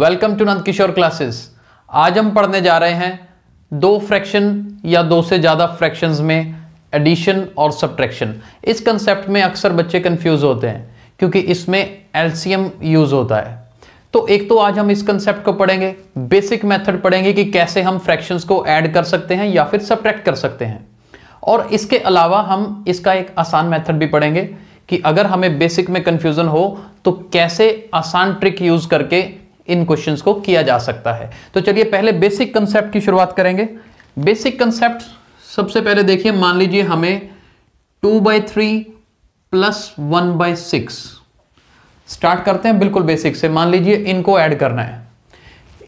welcome to Nand Kishore classes आज हम पढ़ने जा रहे हैं दो फ्रैक्शन या दो से ज़्यादा फ्रैक्शंस में एडिशन और सब्ट्रैक्शन इस कंसेप्ट में अक्सर बच्चे कंफ्यूज होते हैं क्योंकि इसमें एलसीएम यूज़ होता है तो एक तो आज हम इस कंसेप्ट को पढ़ेंगे बेसिक मेथड पढ़ेंगे कि कैसे हम फ्रैक्शंस को ऐड कर सकते हैं या फिर सब्ट्रैक्ट कर सकते हैं और इसके अलावा हम इसका एक आसान मेथड भी पढ़ेंगे कि अगर हमें बेसिक में कन्फ्यूज़न हो तो कैसे आसान ट्रिक यूज़ करके इन क्वेश्चंस को किया जा सकता है तो चलिए पहले बेसिक कंसेप्ट की शुरुआत करेंगे बेसिक कंसेप्ट सबसे पहले देखिए मान लीजिए हमें two by three plus one by six start करते हैं बिल्कुल बेसिक से मान लीजिए इनको ऐड करना है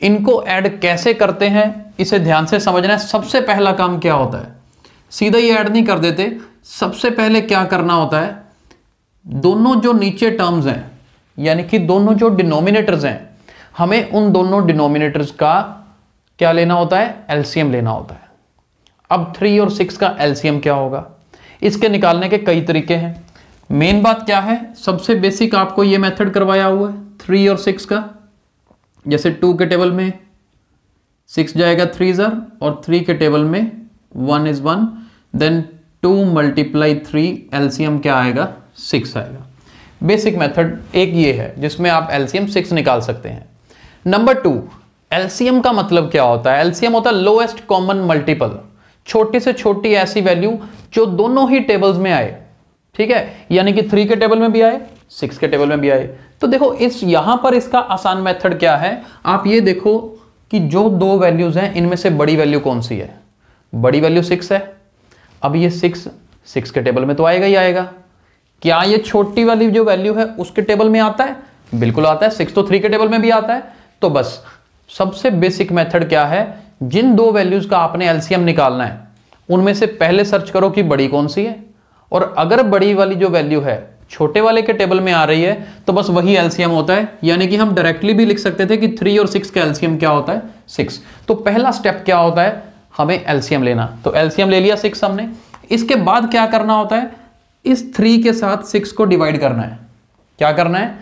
इनको ऐड कैसे करते हैं इसे ध्यान से समझना है सबसे पहला काम क्या होता है सीधा ये ऐड नहीं कर देते सबसे पहले क्या करना होता है दोनों जो नीचे टर्म्स हैं यानी कि दोनों जो डिनोमिनेटर्स हैं हमें उन दोनों डिनोमिनेटर्स का क्या लेना होता है एलसीएम लेना होता है अब थ्री और सिक्स का एलसीएम क्या होगा इसके निकालने के कई तरीके हैं मेन बात क्या है सबसे बेसिक आपको ये मेथड करवाया हुआ है थ्री और सिक्स का जैसे टू के टेबल में सिक्स जाएगा थ्री ज़र और थ्री के टेबल में one is one then two multiply three LCM क्या आएगा सिक्स आएगा बेसिक मेथड एक ये है जिसमें आप एलसीएम सिक्स निकाल सकते हैं नंबर टू एलसीएम का मतलब क्या होता है एलसीएम होता है लोएस्ट कॉमन मल्टीपल छोटी से छोटी ऐसी वैल्यू जो दोनों ही टेबल्स में आए ठीक है यानी कि थ्री के टेबल में भी आए सिक्स के टेबल में भी आए तो देखो इस यहां पर इसका आसान मेथड क्या है आप ये देखो कि जो दो वैल्यूज हैं इनमें से बड़ी वैल्यू कौन सी है बड़ी वैल्यू सिक्स है अब ये सिक्स सिक्स के टेबल में तो आएगा ही आएगा क्या ये छोटी वाली जो वैल्यू है उसके टेबल में आता है बिल्कुल आता है सिक्स तो थ्री के टेबल में भी आता है तो बस सबसे बेसिक मेथड क्या है जिन दो वैल्यूज का आपने एलसीएम निकालना है उनमें से पहले सर्च करो कि बड़ी कौन सी है और अगर बड़ी वाली जो वैल्यू है छोटे वाले के टेबल में आ रही है तो बस वही एलसीएम होता है यानी कि हम डायरेक्टली भी लिख सकते थे कि थ्री और सिक्स का एलसीएम क्या होता है सिक्स तो पहला स्टेप क्या होता है हमें एलसीएम लेना तो एलसीएम ले लिया सिक्स हमने इसके बाद क्या करना होता है इस थ्री के साथ सिक्स को डिवाइड करना है क्या करना है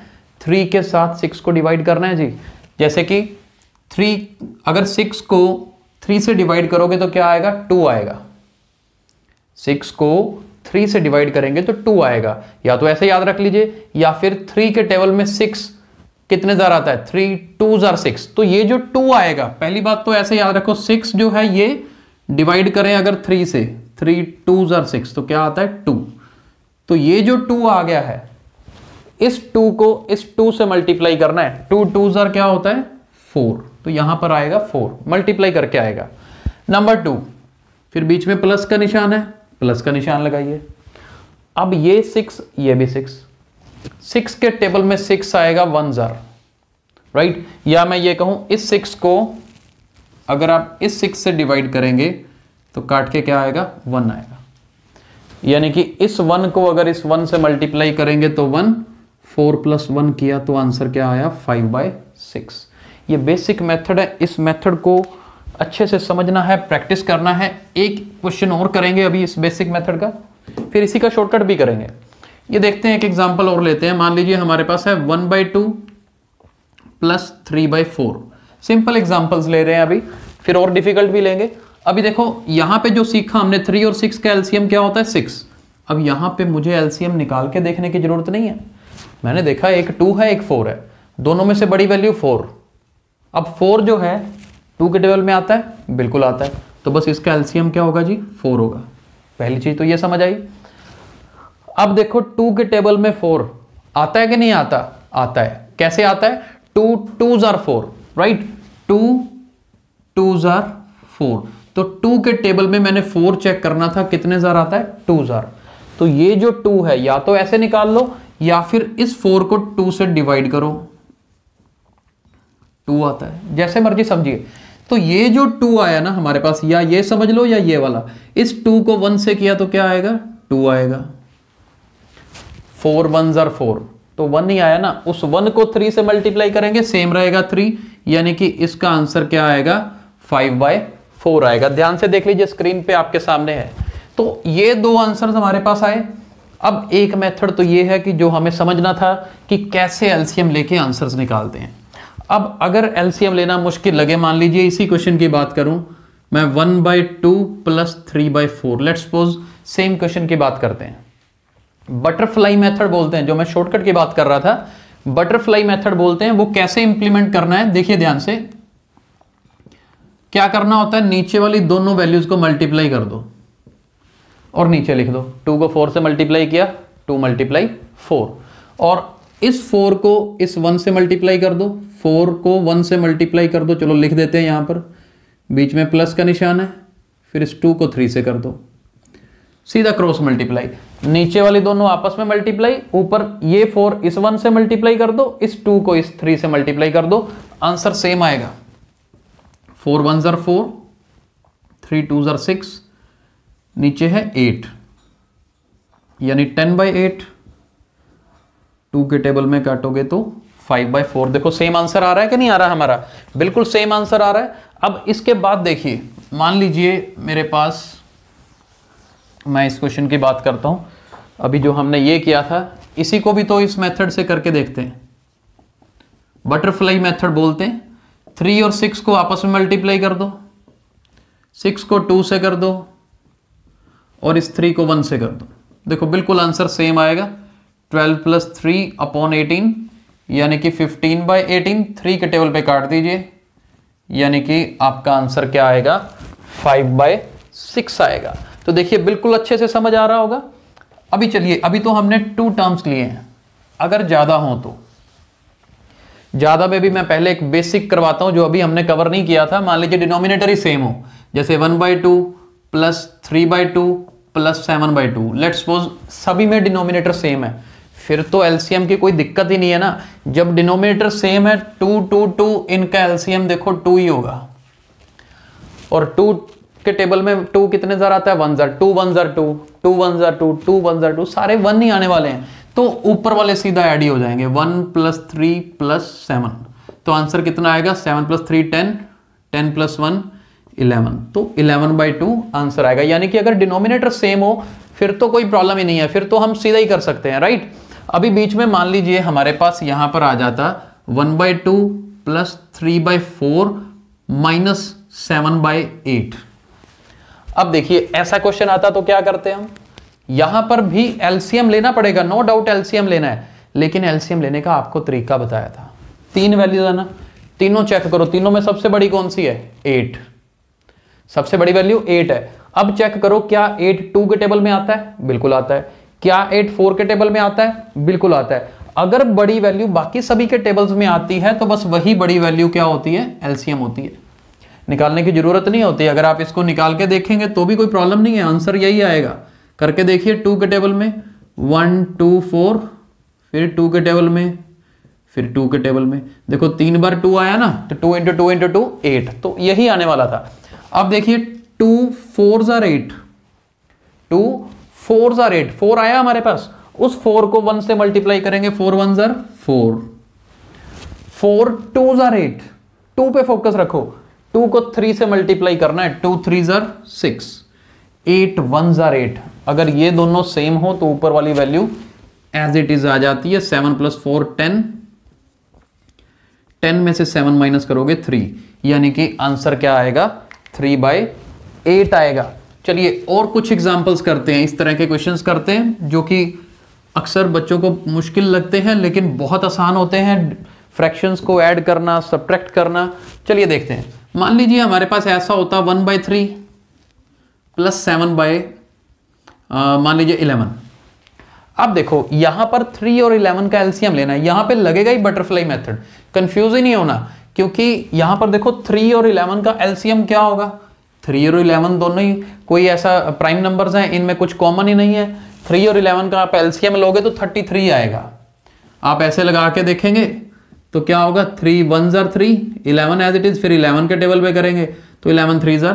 थ्री के साथ सिक्स को डिवाइड करना है जी जैसे कि थ्री अगर सिक्स को थ्री से डिवाइड करोगे तो क्या आएगा टू आएगा सिक्स को थ्री से डिवाइड करेंगे तो टू आएगा या तो ऐसे याद रख लीजिए या फिर थ्री के टेबल में सिक्स कितने जार आता है थ्री टू जार सिक्स तो ये जो टू आएगा पहली बात तो ऐसे याद रखो सिक्स जो है ये डिवाइड करें अगर थ्री से थ्री टू जार सिक्स तो क्या आता है टू तो ये जो टू आ गया है इस टू को इस टू से मल्टीप्लाई करना है टू टू जर क्या होता है फोर तो यहां पर आएगा फोर मल्टीप्लाई करके आएगा नंबर टू फिर बीच में प्लस का निशान है प्लस का निशान लगाइए अब ये सिक्स ये भी सिक्स सिक्स के टेबल में सिक्स आएगा वन जर राइट या मैं ये कहूं इस सिक्स को अगर आप इस सिक्स से डिवाइड करेंगे तो काट के क्या आएगा वन आएगा यानी कि इस वन को अगर इस वन से मल्टीप्लाई करेंगे तो वन फोर प्लस वन किया तो आंसर क्या आया फाइव बाय सिक्स ये बेसिक मेथड है इस मेथड को अच्छे से समझना है प्रैक्टिस करना है एक क्वेश्चन और करेंगे अभी इस बेसिक मेथड का फिर इसी का शॉर्टकट भी करेंगे ये देखते हैं एक एग्जांपल और लेते हैं मान लीजिए हमारे पास है one by two plus three by four simple examples ले रहे हैं अभी फिर और डिफिकल्ट भी लेंगे अभी देखो यहाँ पे जो सीखा हमने थ्री और सिक्स का एलसीएम क्या होता है सिक्स अब यहाँ पे मुझे एलसीएम निकाल के देखने की जरूरत नहीं है मैंने देखा एक टू है एक फोर है दोनों में से बड़ी वैल्यू फोर अब फोर जो है टू के टेबल में आता है बिल्कुल आता है तो बस इसका एल्सियम क्या होगा जी फोर होगा पहली चीज तो ये समझ आई अब देखो टू के टेबल में फोर आता है कि नहीं आता आता है कैसे आता है टू टू जार फोर राइट टू टू जार फोर तो टू के टेबल में मैंने फोर चेक करना था कितने जार आता है टू जार तो ये जो टू है या तो ऐसे निकाल लो या फिर इस फोर को टू से डिवाइड करो टू आता है जैसे मर्जी समझिए तो ये जो टू आया ना हमारे पास या ये समझ लो या ये वाला इस टू को वन से किया तो क्या आएगा टू आएगा फोर वन जर फोर तो वन ही आया ना उस वन को थ्री से मल्टीप्लाई करेंगे सेम रहेगा थ्री यानी कि इसका आंसर क्या आएगा फाइव बाय फोर आएगा ध्यान से देख लीजिए स्क्रीन पे आपके सामने है तो ये दो आंसर हमारे पास आए अब एक मेथड तो ये है कि जो हमें समझना था कि कैसे एलसीएम लेके आंसर्स निकालते हैं अब अगर एलसीएम लेना मुश्किल लगे मान लीजिए इसी क्वेश्चन की बात करूं मैं one by two plus three by four let suppose same question की बात करते हैं बटरफ्लाई मेथड बोलते हैं जो मैं शॉर्टकट की बात कर रहा था बटरफ्लाई मेथड बोलते हैं वो कैसे इंप्लीमेंट करना है देखिए ध्यान से क्या करना होता है नीचे वाली दोनों वैल्यूज को मल्टीप्लाई कर दो और नीचे लिख दो टू को फोर से मल्टीप्लाई किया टू मल्टीप्लाई फोर और इस फोर को इस वन से मल्टीप्लाई कर दो फोर को वन से मल्टीप्लाई कर दो चलो लिख देते हैं यहां पर बीच में प्लस का निशान है फिर इस टू को थ्री से कर दो सीधा क्रॉस मल्टीप्लाई नीचे वाली दोनों आपस में मल्टीप्लाई ऊपर ये फोर इस वन से मल्टीप्लाई कर दो इस टू को इस थ्री से मल्टीप्लाई कर दो आंसर सेम आएगा फोर वन ज़र फोर थ्री टू ज़र सिक्स नीचे है एट यानी टेन बाई एट टू के टेबल में काटोगे तो फाइव बाई फोर देखो सेम आंसर आ रहा है कि नहीं आ रहा हमारा बिल्कुल सेम आंसर आ रहा है अब इसके बाद देखिए मान लीजिए मेरे पास मैं इस क्वेश्चन की बात करता हूं अभी जो हमने ये किया था इसी को भी तो इस मेथड से करके देखते हैं बटरफ्लाई मेथड बोलते हैं थ्री और सिक्स को आपस में मल्टीप्लाई कर दो सिक्स को टू से कर दो और इस थ्री को वन से कर दो देखो बिल्कुल आंसर सेम आएगा twelve plus three upon eighteen यानी कि फिफ्टीन बाई एटीन थ्री के टेबल पे काट दीजिए यानी कि आपका आंसर क्या आएगा फाइव बाय सिक्स आएगा तो देखिए बिल्कुल अच्छे से समझ आ रहा होगा अभी चलिए अभी तो हमने टू टर्म्स लिए हैं अगर ज़्यादा हो तो ज़्यादा में भी मैं पहले एक बेसिक करवाता हूं जो अभी हमने कवर नहीं किया था मान लीजिए डिनोमिनेटर ही सेम हो जैसे one by two plus three by two plus seven by two let suppose सभी में डिनोमिनेटर सेम है फिर तो एलसीएम की कोई दिक्कत ही नहीं है ना जब डिनोमिनेटर सेम है टू टू टू इनका एलसीएम देखो टू ही होगा और टू के टेबल में टू कितने ज़र आता है वन ज़र टू वन ज़र टू टू वन ज़र टू टू वन ज़र टू सारे वन ही आने वाले हैं तो ऊपर वाले सीधा एड ही हो जाएंगे one plus three plus seven तो आंसर कितना आएगा seven plus three ten ten plus one eleven तो इलेवन बाई टू आंसर आएगा यानी कि अगर डिनोमिनेटर सेम हो फिर तो कोई प्रॉब्लम ही नहीं है फिर तो हम सीधा ही कर सकते हैं राइट अभी बीच में मान लीजिए हमारे पास यहां पर आ जाता one by two plus three by four minus seven by eight अब देखिए ऐसा क्वेश्चन आता तो क्या करते हैं हम यहां पर भी एलसीएम लेना पड़ेगा नो डाउट एलसीएम लेना है लेकिन एलसीएम लेने का आपको तरीका बताया था तीन वैल्यूज है ना तीनों चेक करो तीनों में सबसे बड़ी कौन सी है एट सबसे बड़ी वैल्यू एट है अब चेक करो क्या एट टू के टेबल में आता है बिल्कुल आता है क्या एट फोर के टेबल में आता है बिल्कुल आता है अगर बड़ी वैल्यू बाकी सभी के टेबल्स में आती है तो बस वही बड़ी वैल्यू क्या होती है एलसीएम होती है निकालने की जरूरत नहीं होती अगर आप इसको निकाल के देखेंगे तो भी कोई प्रॉब्लम नहीं है आंसर यही आएगा करके देखिए टू के टेबल में वन टू फोर फिर टू के टेबल में फिर टू के टेबल में देखो तीन बार टू आया ना तो two into two into two eight तो यही आने वाला था अब देखिए टू फोर ज़ार एट टू फोर ज़ार एट फोर आया हमारे पास उस फोर को वन से मल्टीप्लाई करेंगे फोर वन ज़ार फोर फोर टू ज़ार एट टू पे फोकस रखो टू को थ्री से मल्टीप्लाई करना है टू थ्री जर सिक्स एट वन ज़ार एट अगर ये दोनों सेम हो तो ऊपर वाली वैल्यू एज इट इज आ जाती है seven plus four ten ten में से सेवन माइनस करोगे थ्री यानी कि आंसर क्या आएगा थ्री बाई एट आएगा चलिए और कुछ एग्जाम्पल्स करते हैं इस तरह के क्वेश्चन करते हैं जो कि अक्सर बच्चों को मुश्किल लगते हैं लेकिन बहुत आसान होते हैं फ्रैक्शंस को ऐड करना सब्ट्रैक्ट करना चलिए देखते हैं मान लीजिए हमारे पास ऐसा होता one by three plus seven by मान लीजिए इलेवन अब देखो यहां पर थ्री और इलेवन का एल्सियम लेना है यहाँ पे लगेगा ही बटरफ्लाई मेथड कंफ्यूज ही नहीं होना क्योंकि यहां पर देखो थ्री और इलेवन का एलसीएम क्या होगा थ्री और इलेवन दोनों ही कोई ऐसा प्राइम नंबर्स हैं इनमें कुछ कॉमन ही नहीं है थ्री और इलेवन का आप एलसीएम लोगे तो थर्टी थ्री आएगा आप ऐसे लगा के देखेंगे तो क्या होगा थ्री वन ज़र three eleven as it is फिर इलेवन के टेबल पे करेंगे तो इलेवन थ्री ज़र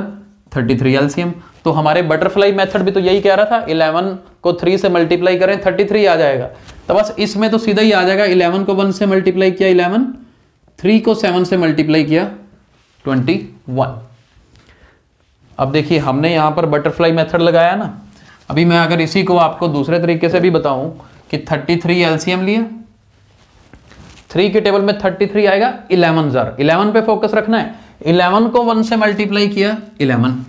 थर्टी थ्री एलसीएम तो हमारे बटरफ्लाई मेथड भी तो यही कह रहा था इलेवन को थ्री से मल्टीप्लाई करें थर्टी थ्री आ जाएगा तो बस इसमें तो सीधा ही आ जाएगा इलेवन को वन से मल्टीप्लाई किया इलेवन थ्री को सेवन से मल्टीप्लाई किया ट्वेंटी वन अब देखिए हमने यहां पर बटरफ्लाई मेथड लगाया ना अभी मैं अगर इसी को आपको दूसरे तरीके से भी बताऊं कि थर्टी थ्री एलसीएम लिया थ्री के टेबल में थर्टी थ्री आएगा इलेवन जर इलेवन पे फोकस रखना है इलेवन को वन से मल्टीप्लाई किया इलेवन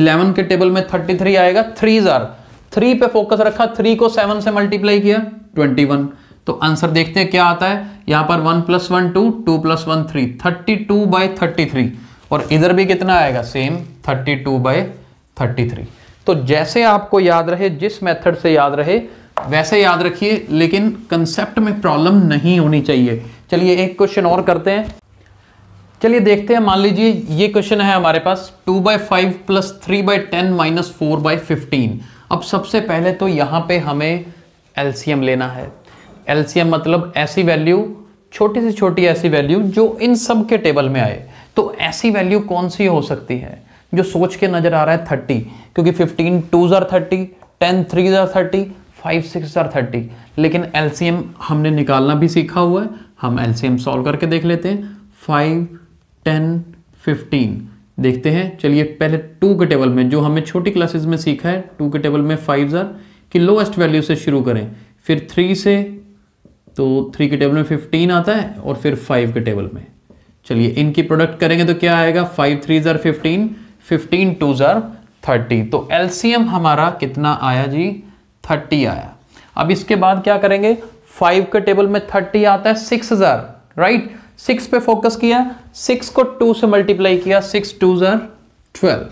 इलेवन के टेबल में थर्टी थ्री आएगा थ्री जर थ्री पे फोकस रखा थ्री को सेवन से मल्टीप्लाई किया ट्वेंटी वन तो आंसर देखते हैं क्या आता है यहां पर one plus one two two plus one three thirty two by thirty three और इधर भी कितना आएगा same thirty two by thirty three तो जैसे आपको याद रहे जिस मेथड से याद रहे वैसे याद रखिए लेकिन कंसेप्ट में प्रॉब्लम नहीं होनी चाहिए चलिए एक क्वेश्चन और करते हैं चलिए देखते हैं मान लीजिए ये क्वेश्चन है हमारे पास two by five plus three by ten minus four by fifteen अब सबसे पहले तो यहां पे हमें एलसीएम लेना है एलसीएम मतलब ऐसी वैल्यू छोटी से छोटी ऐसी वैल्यू जो इन सब के टेबल में आए तो ऐसी वैल्यू कौन सी हो सकती है जो सोच के नज़र आ रहा है थर्टी क्योंकि फिफ्टीन टू ज़ार थर्टी टेन थ्री ज़ार थर्टी फाइव सिक्स ज़ार थर्टी लेकिन एलसीएम हमने निकालना भी सीखा हुआ है हम एलसीएम सॉल्व करके देख लेते हैं फाइव टेन फिफ्टीन देखते हैं चलिए पहले टू के टेबल में जो हमें छोटी क्लासेस में सीखा है टू के टेबल में फाइव ज़ार की लोएस्ट वैल्यू से शुरू करें फिर थ्री से तो थ्री के टेबल में फिफ्टीन आता है और फिर फाइव के टेबल में चलिए इनकी प्रोडक्ट करेंगे तो क्या आएगा फाइव थ्री ज़ार फिफ्टीन फिफ्टीन टू ज़ार थर्टी तो एलसीएम हमारा कितना आया जी थर्टी आया अब इसके बाद क्या करेंगे फाइव के टेबल में थर्टी आता है सिक्स हज़ार राइट सिक्स पे फोकस किया सिक्स को टू से मल्टीप्लाई किया सिक्स टू ज़ार ट्वेल्व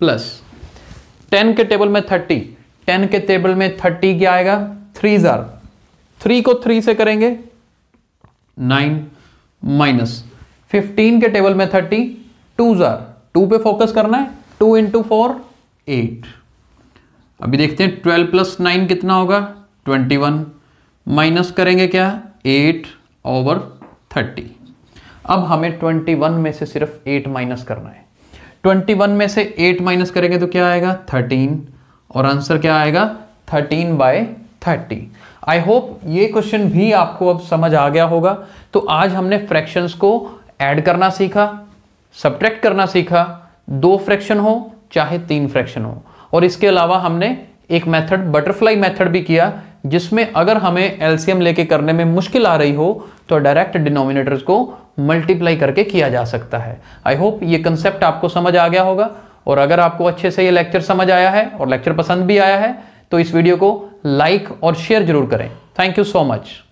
प्लस टेन के टेबल में थर्टी टेन के टेबल में थर्टी क्या आएगा थ्री ज़ार थ्री को थ्री से करेंगे नाइन माइनस फिफ्टीन के टेबल में थर्टी टू जार टू पे फोकस करना है टू इंटू फोर एट अभी देखते हैं ट्वेल्व प्लस नाइन कितना होगा ट्वेंटी वन माइनस करेंगे क्या एट ओवर थर्टी अब हमें ट्वेंटी वन में से सिर्फ एट माइनस करना है ट्वेंटी वन में से एट माइनस करेंगे तो क्या आएगा थर्टीन और आंसर क्या आएगा thirteen by thirty I hope ये क्वेश्चन भी आपको अब समझ आ गया होगा तो आज हमने फ्रैक्शंस को ऐड करना सीखा सब्ट्रैक्ट करना सीखा दो फ्रैक्शन हो चाहे तीन फ्रैक्शन हो और इसके अलावा हमने एक मेथड बटरफ्लाई मेथड भी किया जिसमें अगर हमें एलसीएम लेके करने में मुश्किल आ रही हो तो डायरेक्ट डिनोमिनेटर्स को मल्टीप्लाई करके किया जा सकता है आई होप ये कंसेप्ट आपको समझ आ गया होगा और अगर आपको अच्छे से ये लेक्चर समझ आया है और लेक्चर पसंद भी आया है तो इस वीडियो को लाइक और शेयर जरूर करें थैंक यू सो मच